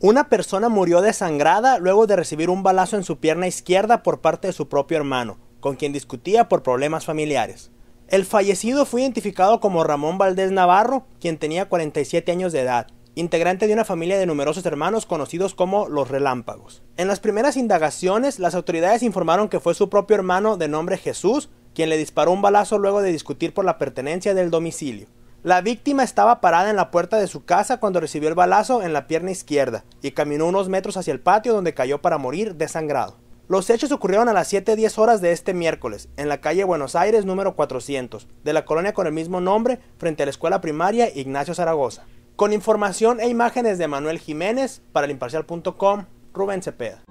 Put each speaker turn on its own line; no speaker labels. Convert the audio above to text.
Una persona murió desangrada luego de recibir un balazo en su pierna izquierda por parte de su propio hermano, con quien discutía por problemas familiares. El fallecido fue identificado como Ramón Valdés Navarro, quien tenía 47 años de edad, integrante de una familia de numerosos hermanos conocidos como los relámpagos. En las primeras indagaciones, las autoridades informaron que fue su propio hermano de nombre Jesús, quien le disparó un balazo luego de discutir por la pertenencia del domicilio. La víctima estaba parada en la puerta de su casa cuando recibió el balazo en la pierna izquierda y caminó unos metros hacia el patio donde cayó para morir desangrado. Los hechos ocurrieron a las 7.10 horas de este miércoles, en la calle Buenos Aires número 400, de la colonia con el mismo nombre, frente a la escuela primaria Ignacio Zaragoza. Con información e imágenes de Manuel Jiménez, para el Rubén Cepeda.